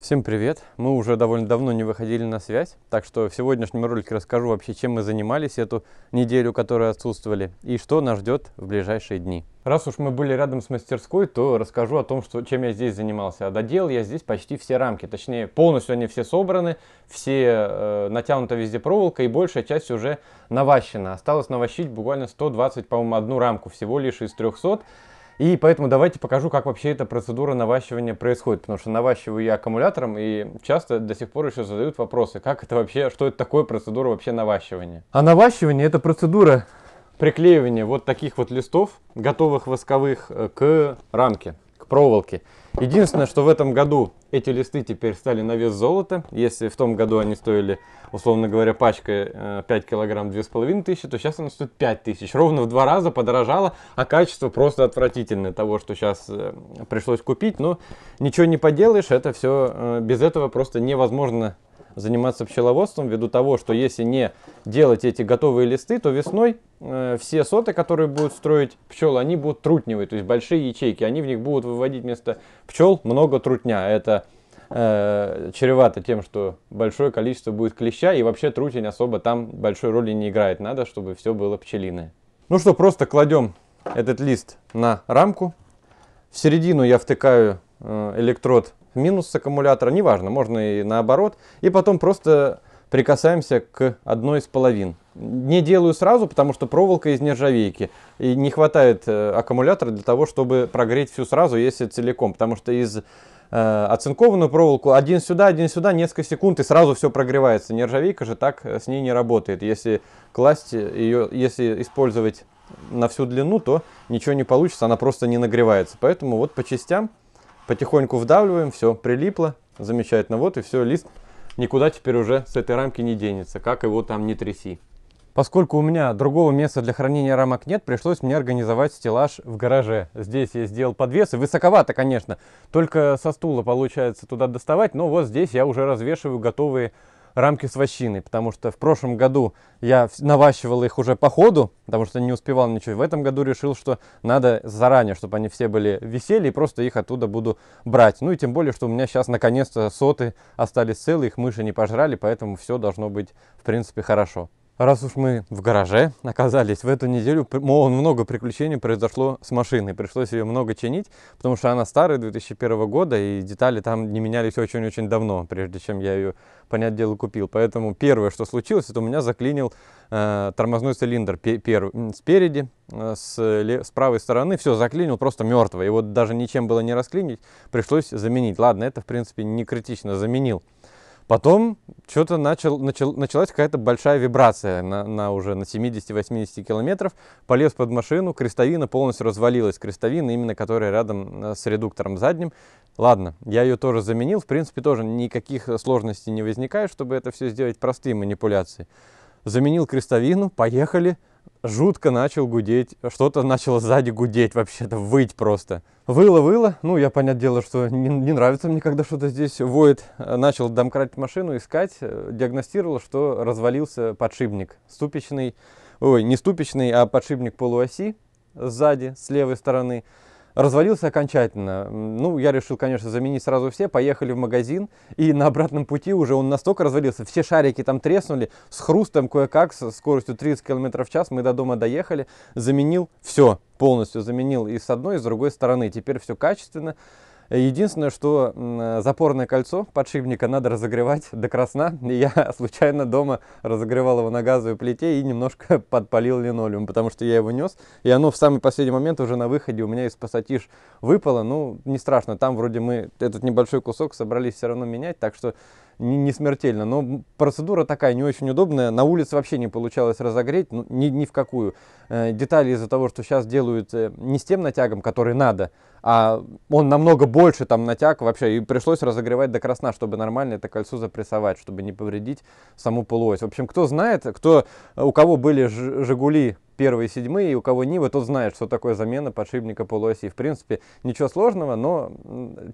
Всем привет! Мы уже довольно давно не выходили на связь, так что в сегодняшнем ролике расскажу вообще, чем мы занимались эту неделю, которую отсутствовали, и что нас ждет в ближайшие дни. Раз уж мы были рядом с мастерской, то расскажу о том, что, чем я здесь занимался. А доделал я здесь почти все рамки, точнее полностью они все собраны, все э, натянута везде проволока и большая часть уже наващена. Осталось навощить буквально 120, по-моему, одну рамку всего лишь из 300. И поэтому давайте покажу, как вообще эта процедура наващивания происходит, потому что наващиваю я аккумулятором, и часто до сих пор еще задают вопросы, как это вообще, что это такое процедура вообще наващивания. А наващивание это процедура приклеивания вот таких вот листов, готовых восковых, э, к рамке проволоки. Единственное, что в этом году эти листы теперь стали на вес золота. Если в том году они стоили, условно говоря, пачка 5 э, килограмм тысячи, то сейчас они стоят стоит тысяч. Ровно в два раза подорожало, а качество просто отвратительное того, что сейчас э, пришлось купить. Но ничего не поделаешь, это все э, без этого просто невозможно заниматься пчеловодством, ввиду того, что если не делать эти готовые листы, то весной э, все соты, которые будут строить пчелы, они будут трутневые, то есть большие ячейки, они в них будут выводить вместо пчел много трутня. Это э, чревато тем, что большое количество будет клеща, и вообще трутень особо там большой роли не играет. Надо, чтобы все было пчелиное. Ну что, просто кладем этот лист на рамку. В середину я втыкаю э, электрод минус с аккумулятора, неважно, можно и наоборот. И потом просто прикасаемся к одной из половин. Не делаю сразу, потому что проволока из нержавейки. И не хватает э, аккумулятора для того, чтобы прогреть всю сразу, если целиком. Потому что из э, оцинкованную проволоку один сюда, один сюда, несколько секунд и сразу все прогревается. Нержавейка же так э, с ней не работает. Если класть ее, если использовать на всю длину, то ничего не получится, она просто не нагревается. Поэтому вот по частям Потихоньку вдавливаем, все, прилипло, замечательно. Вот и все, лист никуда теперь уже с этой рамки не денется, как его там не тряси. Поскольку у меня другого места для хранения рамок нет, пришлось мне организовать стеллаж в гараже. Здесь я сделал подвесы, высоковато, конечно, только со стула получается туда доставать, но вот здесь я уже развешиваю готовые рамки с вощиной, потому что в прошлом году я наващивал их уже по ходу, потому что не успевал ничего. В этом году решил, что надо заранее, чтобы они все были висели, и просто их оттуда буду брать. Ну и тем более, что у меня сейчас наконец-то соты остались целы, их мыши не пожрали, поэтому все должно быть в принципе хорошо. Раз уж мы в гараже оказались, в эту неделю мол, много приключений произошло с машиной. Пришлось ее много чинить, потому что она старая, 2001 года, и детали там не менялись очень-очень давно, прежде чем я ее, понятное дело, купил. Поэтому первое, что случилось, это у меня заклинил э, тормозной цилиндр спереди, э, с, лев, с правой стороны. Все, заклинил просто мертвый, и вот даже ничем было не расклинить, пришлось заменить. Ладно, это, в принципе, не критично, заменил. Потом что-то начал, начал, началась какая-то большая вибрация на, на уже на 70-80 километров. Полез под машину, крестовина полностью развалилась. Крестовина, именно которая рядом э, с редуктором задним. Ладно, я ее тоже заменил. В принципе, тоже никаких сложностей не возникает, чтобы это все сделать простые манипуляции. Заменил крестовину, поехали жутко начал гудеть, что-то начало сзади гудеть вообще-то, выть просто. Выло-выло, ну я, понятное дело, что не, не нравится мне, когда что-то здесь воет. Начал домкратить машину, искать, э, диагностировал, что развалился подшипник ступичный, ой, не ступичный, а подшипник полуоси сзади, с левой стороны развалился окончательно. Ну, я решил, конечно, заменить сразу все, поехали в магазин, и на обратном пути уже он настолько развалился, все шарики там треснули, с хрустом кое-как, со скоростью 30 км в час мы до дома доехали, заменил все, полностью заменил и с одной, и с другой стороны. Теперь все качественно. Единственное, что запорное кольцо подшипника надо разогревать до красна. Я случайно дома разогревал его на газовой плите и немножко подпалил линолеум, потому что я его нес. И оно в самый последний момент уже на выходе у меня из пассатиж выпало. Ну, не страшно, там вроде мы этот небольшой кусок собрались все равно менять, так что не, не смертельно. Но процедура такая не очень удобная. На улице вообще не получалось разогреть, ну, ни, ни в какую. Э, детали из-за того, что сейчас делают э, не с тем натягом, который надо, а он намного больше там натяг вообще, и пришлось разогревать до красна, чтобы нормально это кольцо запрессовать, чтобы не повредить саму полуось. В общем, кто знает, кто, у кого были «Жигули» первые седьмые, и у кого Нива, тот знает, что такое замена подшипника полуоси. В принципе, ничего сложного, но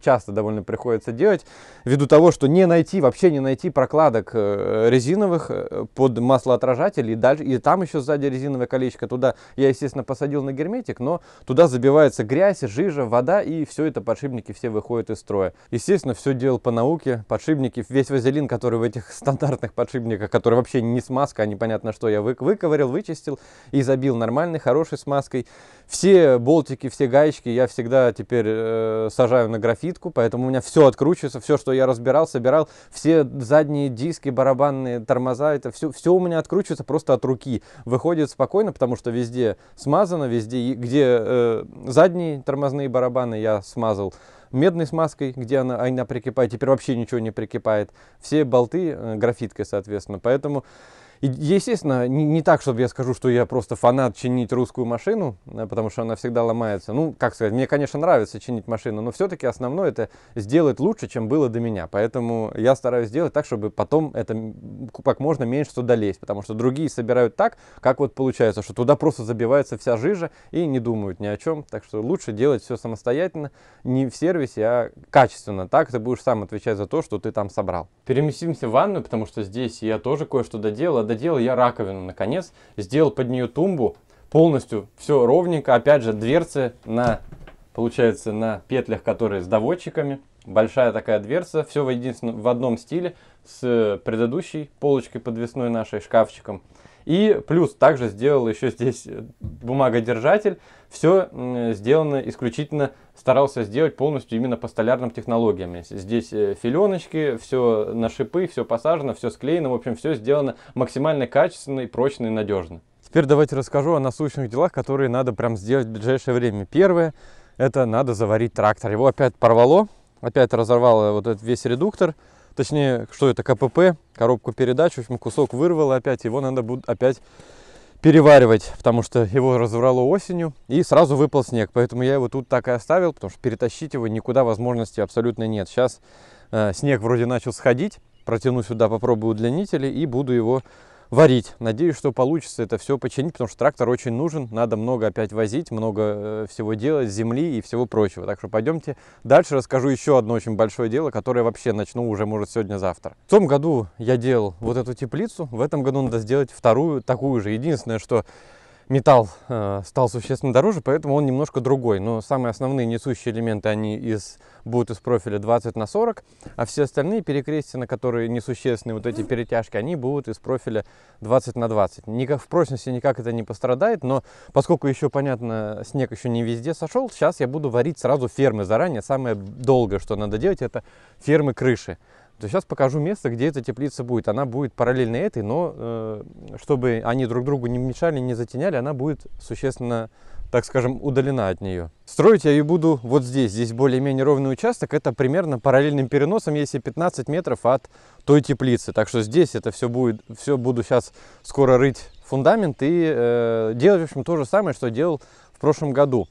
часто довольно приходится делать, ввиду того, что не найти, вообще не найти прокладок э, резиновых э, под маслоотражатель, и, дальше, и там еще сзади резиновое колечко, туда я, естественно, посадил на герметик, но туда забивается грязь, жижа, вода, и все это подшипники все выходят из строя. Естественно, все делал по науке, подшипники, весь вазелин, который в этих стандартных подшипниках, который вообще не смазка, а непонятно что, я выковырил, вычистил и за забил нормальный, хороший смазкой. Все болтики, все гаечки я всегда теперь э, сажаю на графитку, поэтому у меня все откручивается, все, что я разбирал, собирал, все задние диски, барабанные тормоза, это все, все у меня откручивается просто от руки. Выходит спокойно, потому что везде смазано, везде, где э, задние тормозные барабаны я смазал, медной смазкой, где она, она прикипает, теперь вообще ничего не прикипает. Все болты э, графиткой, соответственно. Поэтому и, естественно, не, не так, чтобы я скажу, что я просто фанат чинить русскую машину, э, потому что она всегда ломается. Ну, как сказать, мне, конечно, нравится чинить машину, но все-таки основное это сделать лучше, чем было до меня. Поэтому я стараюсь сделать так, чтобы потом это как можно меньше туда лезть, потому что другие собирают так, как вот получается, что туда просто забивается вся жижа и не думают ни о чем. Так что лучше делать все самостоятельно, не в сервисе, а качественно. Так ты будешь сам отвечать за то, что ты там собрал. Переместимся в ванную, потому что здесь я тоже кое-что доделал а доделал я раковину, наконец. Сделал под нее тумбу, полностью все ровненько. Опять же, дверцы на, получается, на петлях, которые с доводчиками. Большая такая дверца, все в, единственном, в одном стиле с э, предыдущей полочкой подвесной нашей, шкафчиком. И плюс также сделал еще здесь э, бумагодержатель. Все сделано исключительно, старался сделать полностью именно по столярным технологиям. Здесь э, филеночки, все на шипы, все посажено, все склеено. В общем, все сделано максимально качественно и прочно и надежно. Теперь давайте расскажу о насущных делах, которые надо прям сделать в ближайшее время. Первое, это надо заварить трактор. Его опять порвало, опять разорвало вот этот весь редуктор. Точнее, что это, КПП, коробку передач. В общем, кусок вырвало опять, его надо будет опять переваривать, потому что его разобрало осенью и сразу выпал снег. Поэтому я его тут так и оставил, потому что перетащить его никуда возможности абсолютно нет. Сейчас э, снег вроде начал сходить, протяну сюда, попробую удлинители и буду его варить. Надеюсь, что получится это все починить, потому что трактор очень нужен. Надо много опять возить, много э, всего делать, земли и всего прочего. Так что пойдемте дальше. Расскажу еще одно очень большое дело, которое вообще начну уже, может, сегодня-завтра. В том году я делал вот эту теплицу. В этом году надо сделать вторую такую же. Единственное, что металл э, стал существенно дороже, поэтому он немножко другой. Но самые основные несущие элементы, они из, будут из профиля 20 на 40, а все остальные перекрестия, на которые несущественные вот эти перетяжки, они будут из профиля 20 на 20. Никак, в прочности никак это не пострадает, но поскольку еще, понятно, снег еще не везде сошел, сейчас я буду варить сразу фермы заранее. Самое долгое, что надо делать, это фермы крыши. То сейчас покажу место, где эта теплица будет. Она будет параллельно этой, но э, чтобы они друг другу не мешали, не затеняли, она будет существенно так скажем, удалена от нее. Строить я ее буду вот здесь. Здесь более-менее ровный участок. Это примерно параллельным переносом, если 15 метров от той теплицы. Так что здесь это все будет, все буду сейчас скоро рыть фундамент и э, делать, в общем, то же самое, что делал в прошлом году.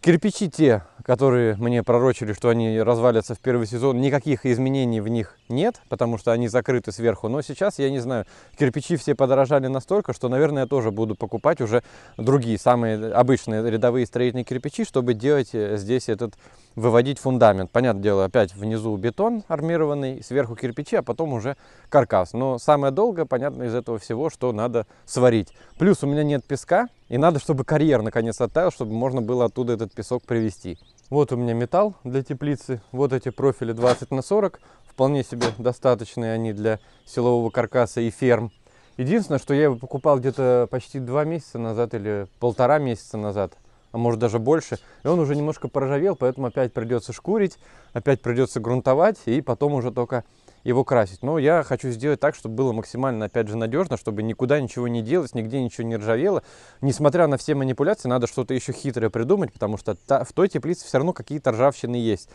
Кирпичи те которые мне пророчили, что они развалятся в первый сезон, никаких изменений в них нет, потому что они закрыты сверху. Но сейчас, я не знаю, кирпичи все подорожали настолько, что, наверное, я тоже буду покупать уже другие, самые обычные рядовые строительные кирпичи, чтобы делать э, здесь этот, выводить фундамент. Понятное дело, опять внизу бетон армированный, сверху кирпичи, а потом уже каркас. Но самое долгое, понятно, из этого всего, что надо сварить. Плюс у меня нет песка, и надо, чтобы карьер наконец оттаял, чтобы можно было оттуда этот песок привезти. Вот у меня металл для теплицы, вот эти профили 20 на 40, вполне себе достаточные они для силового каркаса и ферм. Единственное, что я его покупал где-то почти два месяца назад или полтора месяца назад, а может даже больше, и он уже немножко поржавел, поэтому опять придется шкурить, опять придется грунтовать и потом уже только его красить. Но я хочу сделать так, чтобы было максимально, опять же, надежно, чтобы никуда ничего не делать, нигде ничего не ржавело. Несмотря на все манипуляции, надо что-то еще хитрое придумать, потому что та, в той теплице все равно какие-то ржавчины есть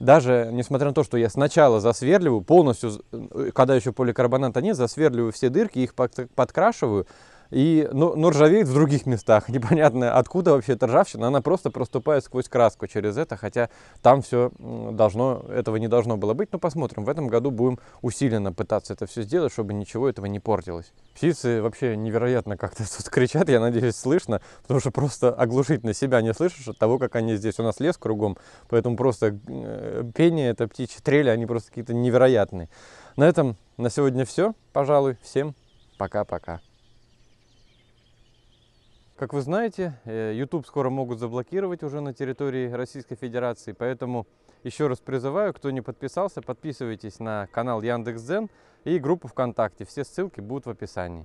даже несмотря на то, что я сначала засверливаю полностью, э, когда еще поликарбоната нет, засверливаю все дырки, их подкрашиваю, и, ну но ну, ржавеет в других местах. Непонятно, откуда вообще эта ржавчина. Она просто проступает сквозь краску через это, хотя там все должно, этого не должно было быть. Но ну, посмотрим. В этом году будем усиленно пытаться это все сделать, чтобы ничего этого не портилось. Птицы вообще невероятно как-то тут кричат, я надеюсь, слышно, потому что просто оглушительно себя не слышишь от того, как они здесь. У нас лес кругом, поэтому просто э, пение, это птичьи трели, они просто какие-то невероятные. На этом на сегодня все, пожалуй. Всем пока-пока. Как вы знаете, э, YouTube скоро могут заблокировать уже на территории Российской Федерации, поэтому еще раз призываю, кто не подписался, подписывайтесь на канал Яндекс.Дзен и группу ВКонтакте. Все ссылки будут в описании.